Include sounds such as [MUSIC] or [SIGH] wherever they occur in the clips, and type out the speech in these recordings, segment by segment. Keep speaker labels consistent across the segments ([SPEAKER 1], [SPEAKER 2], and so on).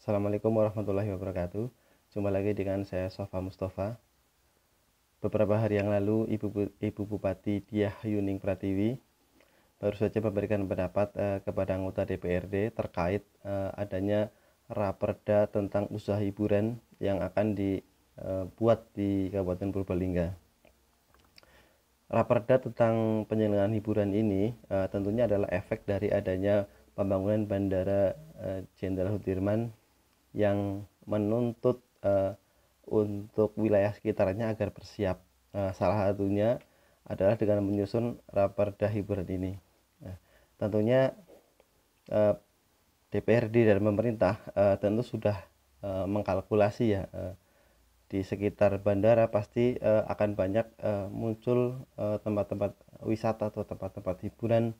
[SPEAKER 1] Assalamualaikum warahmatullahi wabarakatuh. Jumpa lagi dengan saya Sofa Mustafa. Beberapa hari yang lalu Ibu Ibu Bupati Diah Yuning Pratiwi baru saja memberikan pendapat eh, kepada anggota DPRD terkait eh, adanya raperda tentang usaha hiburan yang akan dibuat eh, di Kabupaten Purbalingga. Raperda tentang penyelenggaraan hiburan ini eh, tentunya adalah efek dari adanya pembangunan Bandara eh, Jenderal Sudirman yang menuntut uh, untuk wilayah sekitarnya agar bersiap. Nah, salah satunya adalah dengan menyusun raperda hiburan ini. Nah, tentunya uh, eh, DPRD dan pemerintah uh, tentu sudah uh, mengkalkulasi ya uh, di sekitar bandara pasti uh, akan banyak uh, muncul tempat-tempat uh, wisata atau tempat-tempat hiburan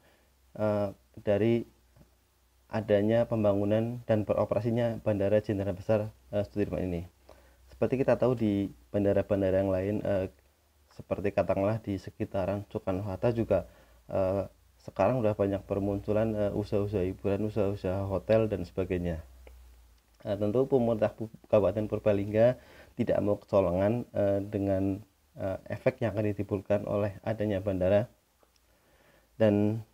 [SPEAKER 1] uh, dari adanya pembangunan dan beroperasinya Bandara Jenderal Besar uh, Sudirman ini. Seperti kita tahu di bandara-bandara yang lain uh, seperti katakanlah di sekitaran Soekarno Hatta juga uh, sekarang sudah banyak permunculan usaha-usaha hiburan, usaha-usaha hotel dan sebagainya. Nah, tentu pemerintah Kabupaten Purbalingga tidak mau kecolongan uh, dengan uh, efek yang akan ditimbulkan oleh adanya bandara dan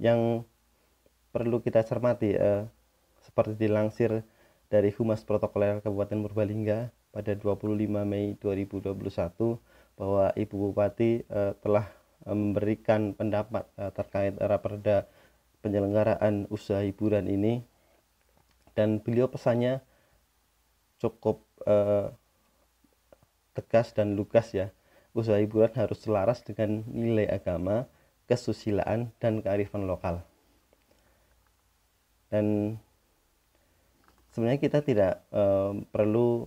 [SPEAKER 1] yang perlu kita cermati eh, seperti dilansir dari Humas Protokoler Kabupaten Purbalingga pada 25 Mei 2021 bahwa Ibu Bupati eh, telah eh, memberikan pendapat eh, terkait raperda penyelenggaraan usaha hiburan ini dan beliau pesannya cukup eh, tegas dan lugas ya usaha hiburan harus selaras dengan nilai agama kesusilaan dan kearifan lokal dan sebenarnya kita tidak uh, perlu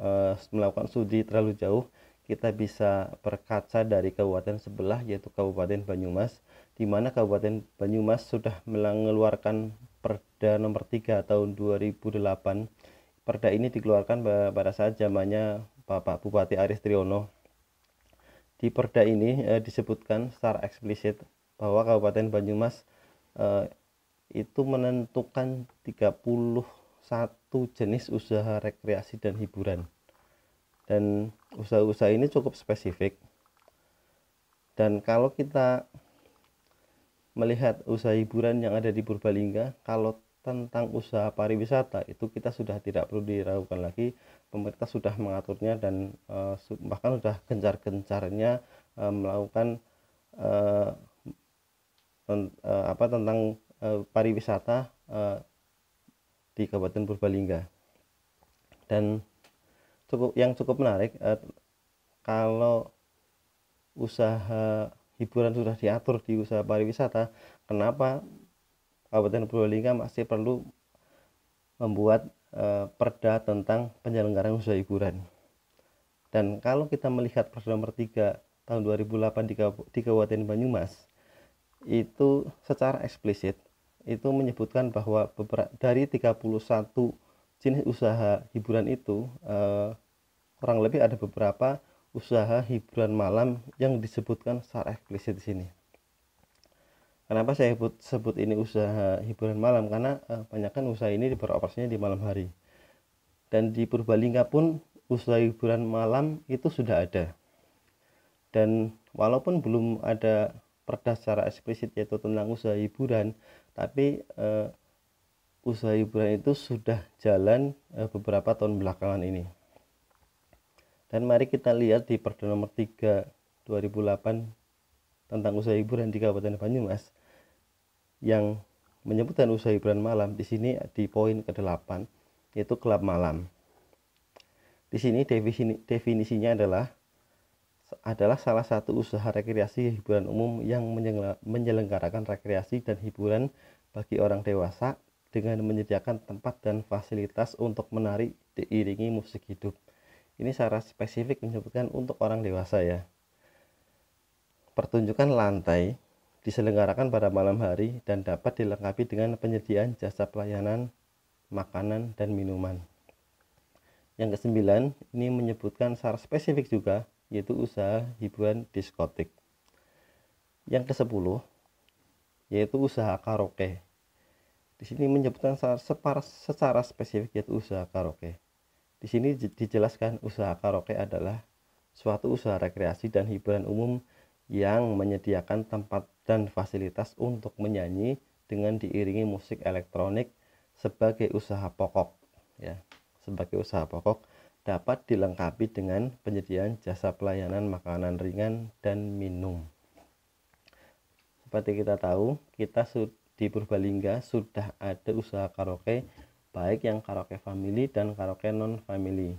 [SPEAKER 1] uh, melakukan studi terlalu jauh kita bisa berkaca dari kabupaten sebelah yaitu Kabupaten Banyumas di mana Kabupaten Banyumas sudah mengeluarkan Perda nomor 3 tahun 2008 Perda ini dikeluarkan pada saat zamannya Bapak Bupati Aris Triyono di Perda ini eh, disebutkan secara eksplisit bahwa Kabupaten Banyumas eh, itu menentukan 31 jenis usaha rekreasi dan hiburan dan usaha-usaha ini cukup spesifik dan kalau kita melihat usaha hiburan yang ada di Purbalingga kalau tentang usaha pariwisata itu kita sudah tidak perlu diragukan lagi pemerintah sudah mengaturnya dan uh, bahkan sudah gencar-gencarnya uh, melakukan uh, eh, ten, uh, apa tentang Eh, pariwisata eh, di Kabupaten Purbalingga dan cukup yang cukup menarik eh, kalau usaha hiburan sudah diatur di usaha pariwisata kenapa Kabupaten Purbalingga masih perlu membuat perda tentang penyelenggaraan usaha hiburan dan kalau kita melihat perda nomor 3 tahun 2008 di, Kabupaten Banyumas itu secara eksplisit itu menyebutkan bahwa dari 31 jenis usaha hiburan itu uh, kurang lebih ada beberapa usaha hiburan malam yang disebutkan secara eksplisit di sini. Kenapa saya sebut, sebut ini usaha hiburan malam? Karena kebanyakan eh, usaha ini beroperasinya di malam hari. Dan di Purbalingga pun usaha hiburan malam itu sudah ada. Dan walaupun belum ada perda secara eksplisit yaitu tentang usaha hiburan tapi uh, usaha hiburan itu sudah jalan uh, beberapa tahun belakangan ini dan mari kita lihat di Perda nomor 3 2008 tentang usaha hiburan di Kabupaten Banyumas yang menyebutkan usaha hiburan malam di sini di poin ke-8 yaitu klub malam. Di sini definisinya adalah adalah salah satu usaha rekreasi hiburan umum yang menyelenggarakan rekreasi dan hiburan bagi orang dewasa dengan menyediakan tempat dan fasilitas untuk menari diiringi musik hidup. Ini secara spesifik menyebutkan untuk orang dewasa ya. Pertunjukan lantai diselenggarakan pada malam hari dan dapat dilengkapi dengan penyediaan jasa pelayanan, makanan, dan minuman. Yang kesembilan, ini menyebutkan secara spesifik juga yaitu usaha hiburan diskotik. Yang ke-10 yaitu usaha karaoke. Di sini menyebutkan secara, secara spesifik yaitu usaha karaoke. Di sini dijelaskan usaha karaoke adalah suatu usaha rekreasi dan hiburan umum yang menyediakan tempat dan fasilitas untuk menyanyi dengan diiringi musik elektronik sebagai usaha pokok ya, sebagai usaha pokok dapat dilengkapi dengan penyediaan jasa pelayanan makanan ringan dan minum. Seperti kita tahu, kita di Purbalingga sudah ada usaha karaoke baik yang karaoke family dan karaoke non family.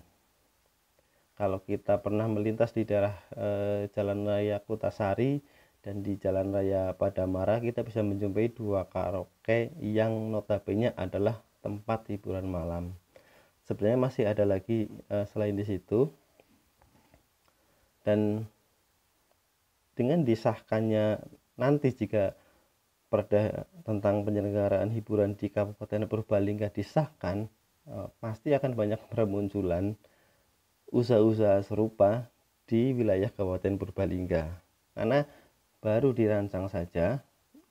[SPEAKER 1] Kalau kita pernah melintas di daerah e, Jalan Raya Kutasari dan di Jalan Raya Padamara kita bisa menjumpai dua karaoke yang notabene adalah tempat hiburan malam sebenarnya masih ada lagi uh, selain di situ dan dengan disahkannya nanti jika perda tentang penyelenggaraan hiburan di Kabupaten Purbalingga disahkan uh, pasti akan banyak bermunculan usaha-usaha serupa di wilayah Kabupaten Purbalingga karena baru dirancang saja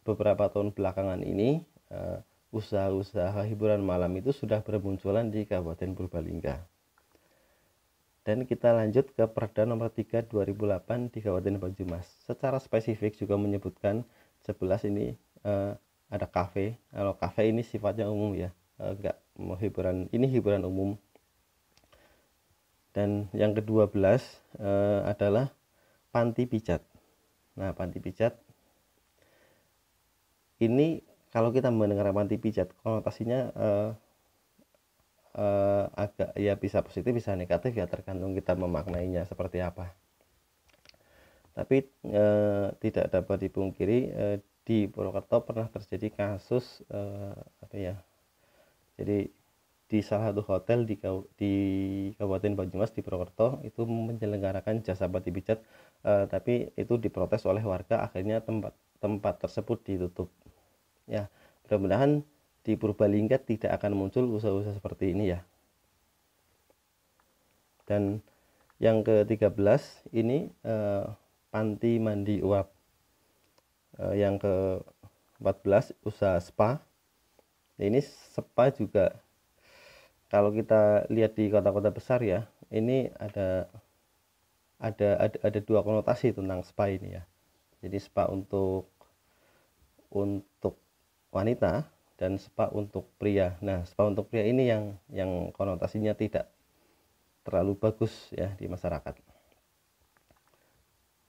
[SPEAKER 1] beberapa tahun belakangan ini uh, usaha-usaha hiburan malam itu sudah bermunculan di Kabupaten Purbalingga. Dan kita lanjut ke Perda nomor 3 2008 di Kabupaten Banjumas. Secara spesifik juga menyebutkan 11 ini uh, ada kafe. Kalau kafe ini sifatnya umum ya, enggak eh, uh, hiburan ini hiburan umum. Dan yang kedua belas uh, adalah panti pijat. Nah, panti pijat ini kalau kita mendengar panti pijat konotasinya uh, uh, agak ya bisa positif bisa negatif ya tergantung kita memaknainya seperti apa tapi uh, tidak dapat dipungkiri uh, di Purwokerto pernah terjadi kasus uh, apa ya jadi di salah satu hotel di, di Kabupaten Banyumas di Purwokerto itu menyelenggarakan jasa panti pijat uh, tapi itu diprotes oleh warga akhirnya tempat tempat tersebut ditutup ya mudah-mudahan di Purbalingga tidak akan muncul usaha-usaha seperti ini ya dan yang ke-13 ini eh, panti mandi uap eh, yang ke-14 usaha spa ini spa juga kalau kita lihat di kota-kota besar ya ini ada ada ada ada dua konotasi tentang spa ini ya jadi spa untuk untuk wanita dan spa untuk pria. Nah, spa untuk pria ini yang yang konotasinya tidak terlalu bagus ya di masyarakat.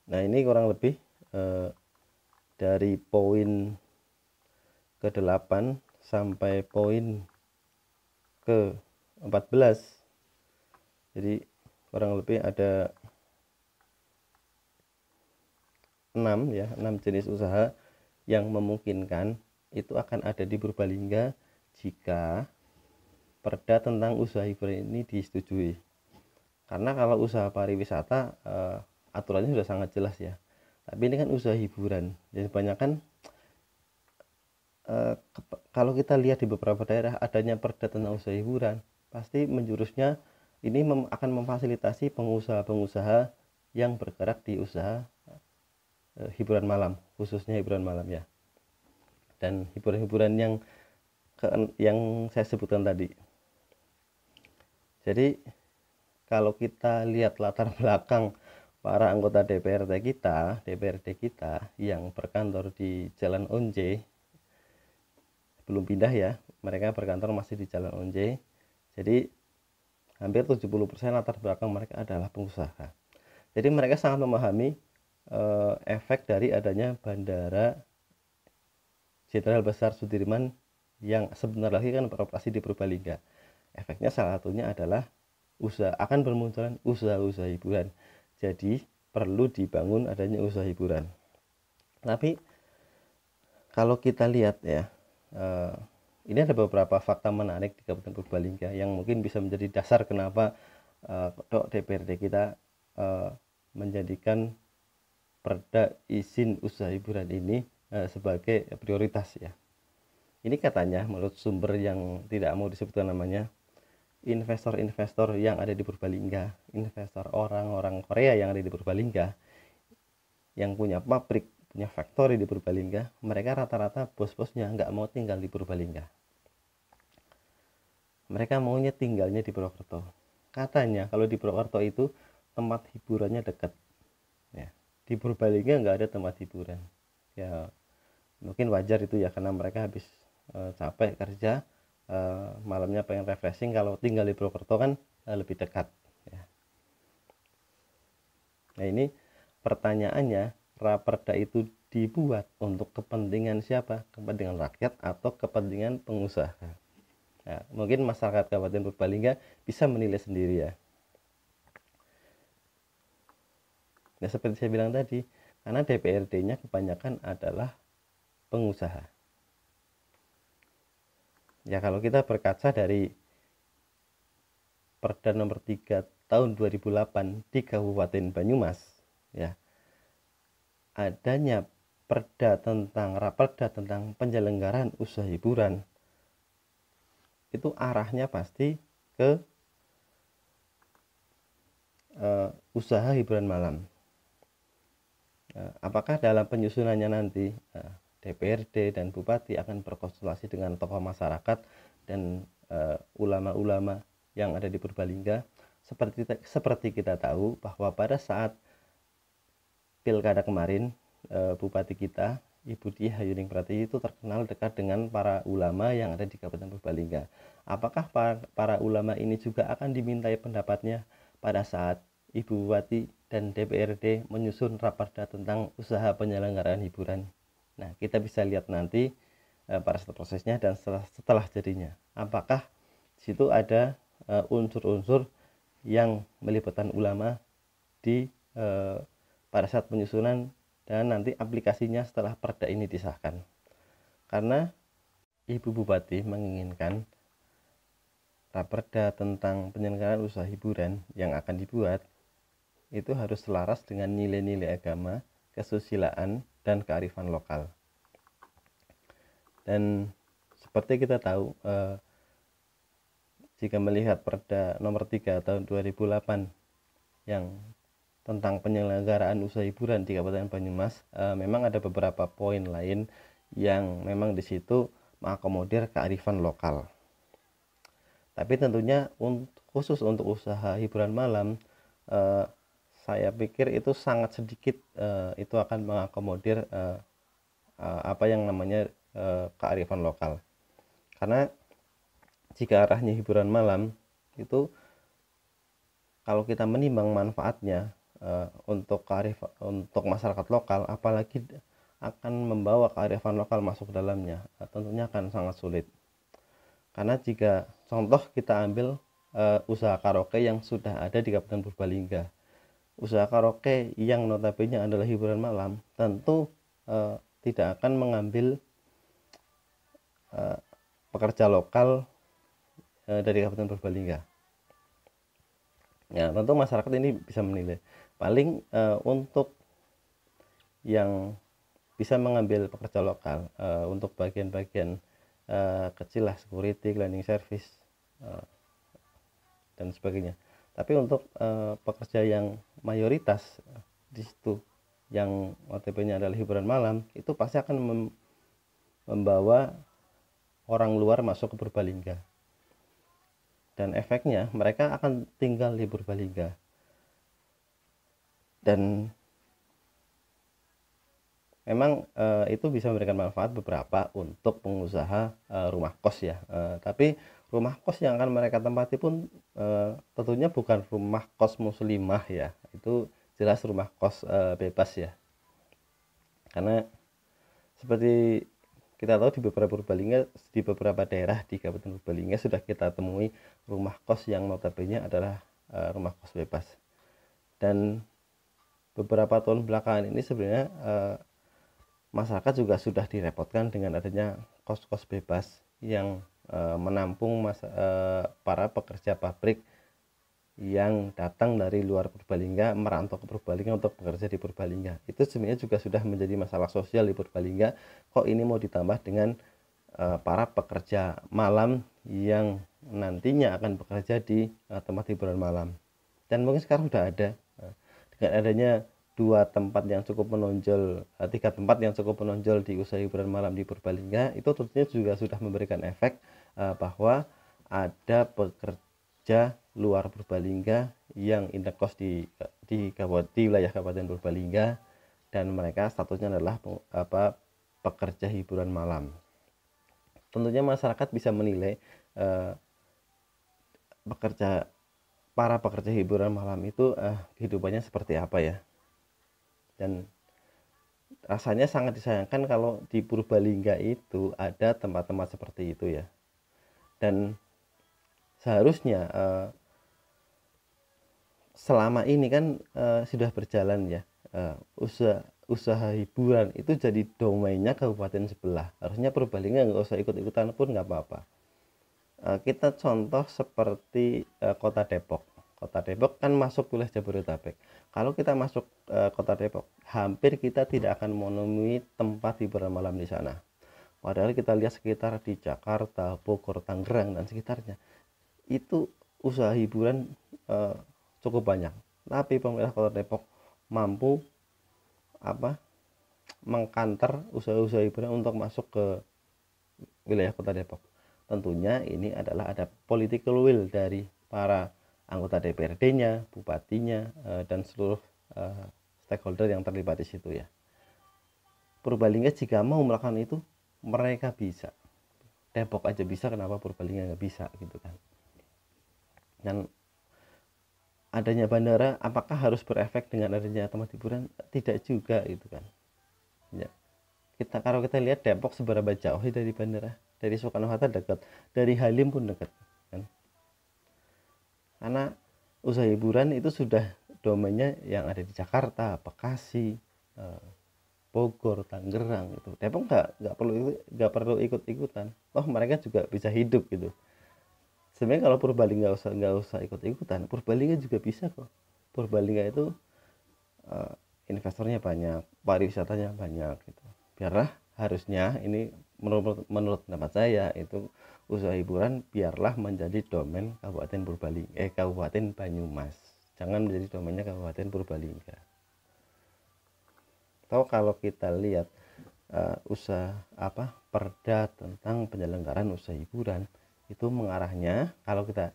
[SPEAKER 1] Nah, ini kurang lebih eh, dari poin ke-8 sampai poin ke-14. Jadi kurang lebih ada 6 ya, 6 jenis usaha yang memungkinkan itu akan ada di Purbalingga jika perda tentang usaha hiburan ini disetujui. Karena kalau usaha pariwisata eh, aturannya sudah sangat jelas ya. Tapi ini kan usaha hiburan. Jadi banyak kan eh, kalau kita lihat di beberapa daerah adanya perda tentang usaha hiburan, pasti menjurusnya ini mem akan memfasilitasi pengusaha-pengusaha yang bergerak di usaha eh, hiburan malam, khususnya hiburan malam ya dan hiburan-hiburan yang yang saya sebutkan tadi. Jadi kalau kita lihat latar [LAUGHS] belakang para anggota DPRD kita, DPRD kita yang berkantor di Jalan Onje belum pindah ya, mereka berkantor masih di Jalan Onje. Jadi hampir 70% latar belakang mereka adalah pengusaha. Jadi mereka sangat memahami e, efek dari adanya bandara Jenderal Besar Sudirman yang sebentar lagi kan beroperasi di Purbalingga. Efeknya salah satunya adalah usaha akan bermunculan usaha-usaha hiburan. Jadi perlu dibangun adanya usaha hiburan. Tapi kalau kita lihat ya, eh, ini ada beberapa fakta menarik di Kabupaten Purbalingga yang mungkin bisa menjadi dasar kenapa dok eh, DPRD kita eh, menjadikan perda izin usaha hiburan ini Eh, sebagai prioritas ya. Ini katanya menurut sumber yang tidak mau disebutkan namanya, investor-investor yang ada di Purbalingga, investor orang-orang Korea yang ada di Purbalingga, yang punya pabrik, punya factory di Purbalingga, mereka rata-rata bos-bosnya nggak mau tinggal di Purbalingga. Mereka maunya tinggalnya di Purwokerto. Katanya kalau di Purwokerto itu tempat hiburannya dekat. Ya, di Purbalingga nggak ada tempat hiburan. Ya, mungkin wajar itu ya karena mereka habis e, capek kerja e, malamnya pengen refreshing kalau tinggal di Purwokerto kan e, lebih dekat ya. nah ini pertanyaannya raperda itu dibuat untuk kepentingan siapa kepentingan rakyat atau kepentingan pengusaha nah, mungkin masyarakat Kabupaten Purbalingga bisa menilai sendiri ya Nah, seperti saya bilang tadi, karena DPRD-nya kebanyakan adalah pengusaha. Ya kalau kita berkaca dari Perda nomor 3 tahun 2008 di Kabupaten Banyumas ya. Adanya perda tentang raperda tentang penyelenggaraan usaha hiburan itu arahnya pasti ke uh, usaha hiburan malam. Uh, apakah dalam penyusunannya nanti uh, DPRD dan bupati akan berkonsultasi dengan tokoh masyarakat dan eh, ulama-ulama uh, yang ada di Purbalingga seperti seperti kita tahu bahwa pada saat pilkada kemarin uh, bupati kita Ibu Di Hayuning Pratiwi itu terkenal dekat dengan para ulama yang ada di Kabupaten Purbalingga. Apakah para, para ulama ini juga akan dimintai pendapatnya pada saat Ibu Bupati dan DPRD menyusun raperda tentang usaha penyelenggaraan hiburan? Nah, kita bisa lihat nanti e, pada saat prosesnya dan setelah, setelah jadinya. Apakah di situ ada eh, unsur-unsur yang melibatkan ulama di e, pada saat penyusunan dan nanti aplikasinya setelah perda ini disahkan. Karena Ibu Bupati menginginkan raperda tentang penyelenggaraan usaha hiburan yang akan dibuat itu harus selaras dengan nilai-nilai agama, kesusilaan, dan kearifan lokal. Dan seperti kita tahu, eh, jika melihat Perda Nomor 3 Tahun 2008 yang tentang penyelenggaraan usaha hiburan di Kabupaten Banyumas, eh, memang ada beberapa poin lain yang memang di situ mengakomodir kearifan lokal. Tapi tentunya untuk, khusus untuk usaha hiburan malam, eh, saya pikir itu sangat sedikit uh, itu akan mengakomodir uh, uh, apa yang namanya uh, kearifan lokal karena jika arahnya hiburan malam itu kalau kita menimbang manfaatnya uh, untuk kearifan untuk masyarakat lokal apalagi akan membawa kearifan lokal masuk ke dalamnya uh, tentunya akan sangat sulit karena jika contoh kita ambil uh, usaha karaoke yang sudah ada di Kabupaten Purbalingga usaha karaoke yang notabene adalah hiburan malam tentu uh, tidak akan mengambil uh, pekerja lokal uh, dari Kabupaten Purbalingga. Ya tentu masyarakat ini bisa menilai. Paling untuk yang bisa mengambil pekerja lokal untuk bagian-bagian kecil lah security, cleaning service dan sebagainya tapi untuk uh, pekerja yang mayoritas di situ yang OTP-nya adalah hiburan malam itu pasti akan mem membawa orang luar masuk ke Purbalingga dan efeknya mereka akan tinggal di Purbalingga dan memang e, itu bisa memberikan manfaat beberapa untuk pengusaha e, rumah kos ya e, tapi rumah kos yang akan mereka tempati pun e, tentunya bukan rumah kos muslimah ya itu jelas rumah kos e, bebas ya karena seperti kita tahu di beberapa Purbalingga di beberapa daerah di Kabupaten Purbalingga sudah kita temui rumah kos yang notabene adalah e, rumah kos bebas dan beberapa tahun belakangan ini sebenarnya e, masyarakat juga sudah direpotkan dengan adanya kos-kos bebas yang Eh, menampung uh, para pekerja pabrik yang datang dari luar Purbalingga merantau ke Purbalingga untuk bekerja di Purbalingga itu sebenarnya juga sudah menjadi masalah sosial di Purbalingga kok ini mau ditambah dengan uh, para pekerja malam yang nantinya akan bekerja di uh, tempat hiburan malam dan mungkin sekarang sudah ada dengan adanya dua tempat yang cukup menonjol tiga tempat yang cukup menonjol di usaha hiburan malam di Purbalingga itu tentunya juga sudah memberikan efek Eh, bahwa ada pekerja luar Purbalingga yang indekos di di kabupaten wilayah Kabupaten Purbalingga dan mereka statusnya adalah apa pekerja hiburan malam. Tentunya masyarakat bisa menilai uh, pekerja para pekerja hiburan malam itu uh, kehidupannya seperti apa ya. Dan rasanya sangat disayangkan kalau di Purbalingga itu ada tempat-tempat seperti itu ya dan seharusnya uh, selama ini kan uh, sudah berjalan ya uh, usaha usaha hiburan itu jadi domainnya kabupaten sebelah harusnya perbalingnya nggak usah ikut-ikutan pun nggak apa-apa uh, kita contoh seperti uh, kota Depok kota Depok kan masuk wilayah Jabodetabek kalau kita masuk uh, kota Depok hampir kita tidak akan menemui tempat hiburan malam di sana Padahal kita lihat sekitar di Jakarta, Bogor, Tangerang dan sekitarnya itu usaha hiburan eh, cukup banyak. Tapi pemerintah Kota Depok mampu apa mengkanter usaha-usaha hiburan untuk masuk ke wilayah Kota Depok. Tentunya ini adalah ada political will dari para anggota DPRD-nya, bupatinya, eh, dan seluruh eh, stakeholder yang terlibat di situ ya. Purbalingga jika mau melakukan itu mereka bisa Depok aja bisa kenapa Purbalingga nggak bisa gitu kan dan adanya bandara apakah harus berefek dengan adanya tempat hiburan tidak juga gitu kan ya kita kalau kita lihat Depok seberapa jauh dari bandara dari Soekarno Hatta dekat dari Halim pun dekat kan karena usaha hiburan itu sudah domainnya yang ada di Jakarta Bekasi eh, Bogor, Tangerang gitu. Depok nggak nggak perlu nggak perlu ikut-ikutan. Oh mereka juga bisa hidup gitu. Sebenarnya kalau Purbalingga nggak usah nggak usah ikut-ikutan, Purbalingga juga bisa kok. Purbalingga itu uh, investornya banyak, pariwisatanya banyak gitu. Biarlah harusnya ini menurut menurut pendapat saya itu usaha hiburan biarlah menjadi domain Kabupaten Purbalingga eh Kabupaten Banyumas. Jangan menjadi domainnya Kabupaten Purbalingga atau kalau kita lihat uh, usaha apa perda tentang penyelenggaraan usaha hiburan itu mengarahnya kalau kita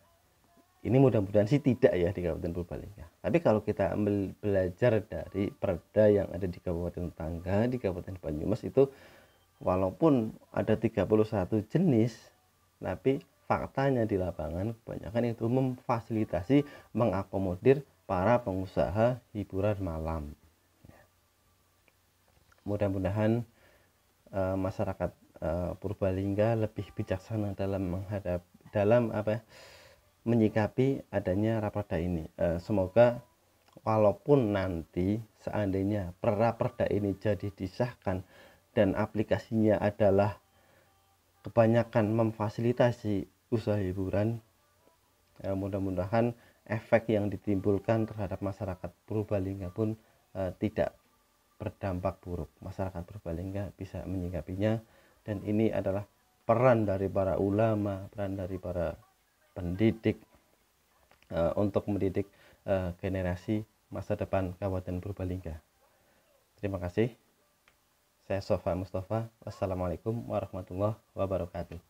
[SPEAKER 1] ini mudah-mudahan sih tidak ya di Kabupaten Purbalingga. Tapi kalau kita ambil belajar dari perda yang ada di Kabupaten Tangga, di Kabupaten Banyumas itu walaupun ada 31 jenis tapi faktanya di lapangan kebanyakan itu memfasilitasi mengakomodir para pengusaha hiburan malam mudah-mudahan uh, masyarakat uh, Purbalingga lebih bijaksana dalam menghadap dalam apa menyikapi adanya raperda ini uh, semoga walaupun nanti seandainya peraperda ini jadi disahkan dan aplikasinya adalah kebanyakan memfasilitasi usaha hiburan uh, mudah-mudahan efek yang ditimbulkan terhadap masyarakat Purbalingga pun uh, tidak berdampak buruk. Masyarakat Purbalingga bisa menyikapinya dan ini adalah peran dari para ulama, peran dari para pendidik uh, untuk mendidik uh, generasi masa depan Kabupaten Purbalingga. Terima kasih. Saya Sofa Mustafa. Wassalamualaikum warahmatullahi wabarakatuh.